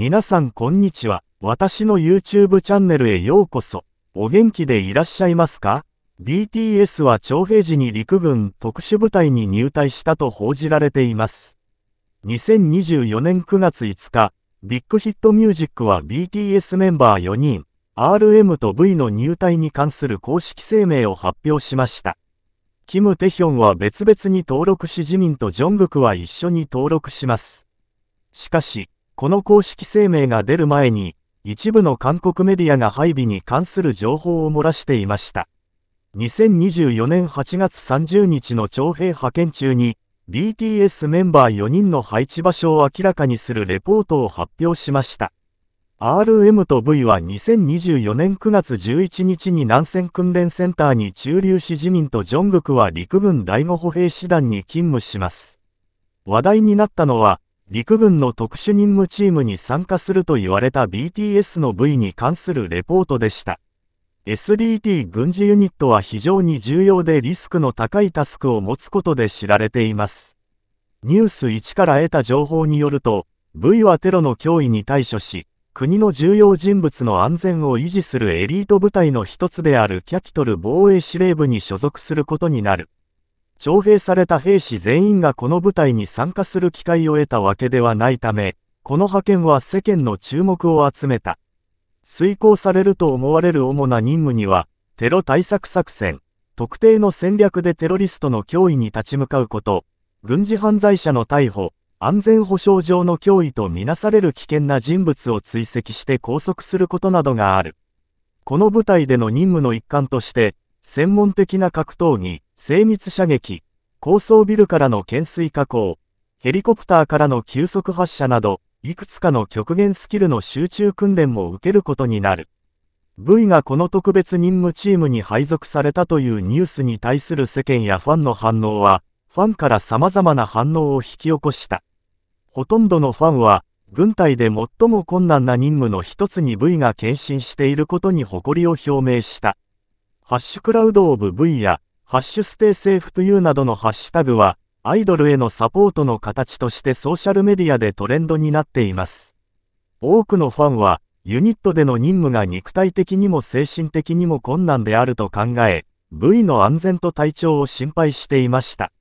皆さんこんにちは。私の YouTube チャンネルへようこそ。お元気でいらっしゃいますか ?BTS は徴兵時に陸軍特殊部隊に入隊したと報じられています。2024年9月5日、ビッグヒットミュージックは BTS メンバー4人、RM と V の入隊に関する公式声明を発表しました。キム・テヒョンは別々に登録し自民とジョングクは一緒に登録します。しかし、この公式声明が出る前に、一部の韓国メディアが配備に関する情報を漏らしていました。2024年8月30日の徴兵派遣中に、BTS メンバー4人の配置場所を明らかにするレポートを発表しました。RM と V は2024年9月11日に南線訓練センターに駐留し自民とジョングクは陸軍第5歩兵師団に勤務します。話題になったのは、陸軍の特殊任務チームに参加すると言われた BTS の部位に関するレポートでした。SDT 軍事ユニットは非常に重要でリスクの高いタスクを持つことで知られています。ニュース1から得た情報によると、V はテロの脅威に対処し、国の重要人物の安全を維持するエリート部隊の一つであるキャピトル防衛司令部に所属することになる。徴兵された兵士全員がこの部隊に参加する機会を得たわけではないため、この派遣は世間の注目を集めた。遂行されると思われる主な任務には、テロ対策作戦、特定の戦略でテロリストの脅威に立ち向かうこと、軍事犯罪者の逮捕、安全保障上の脅威とみなされる危険な人物を追跡して拘束することなどがある。この部隊での任務の一環として、専門的な格闘技、精密射撃、高層ビルからの懸垂加工、ヘリコプターからの急速発射など、いくつかの極限スキルの集中訓練も受けることになる。V がこの特別任務チームに配属されたというニュースに対する世間やファンの反応は、ファンから様々な反応を引き起こした。ほとんどのファンは、軍隊で最も困難な任務の一つに V が献身していることに誇りを表明した。ハッシュクラウドオブ V や、ハッシュステイセーフというなどのハッシュタグは、アイドルへのサポートの形としてソーシャルメディアでトレンドになっています。多くのファンは、ユニットでの任務が肉体的にも精神的にも困難であると考え、V の安全と体調を心配していました。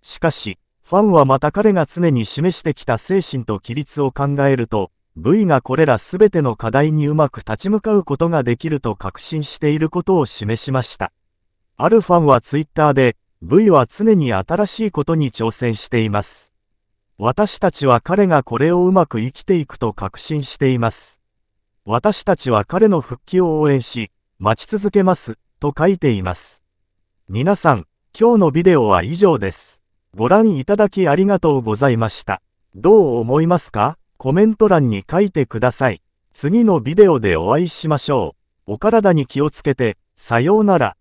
しかし、ファンはまた彼が常に示してきた精神と規律を考えると、V がこれらすべての課題にうまく立ち向かうことができると確信していることを示しました。あるファンは Twitter で、V は常に新しいことに挑戦しています。私たちは彼がこれをうまく生きていくと確信しています。私たちは彼の復帰を応援し、待ち続けます、と書いています。皆さん、今日のビデオは以上です。ご覧いただきありがとうございました。どう思いますかコメント欄に書いてください。次のビデオでお会いしましょう。お体に気をつけて、さようなら。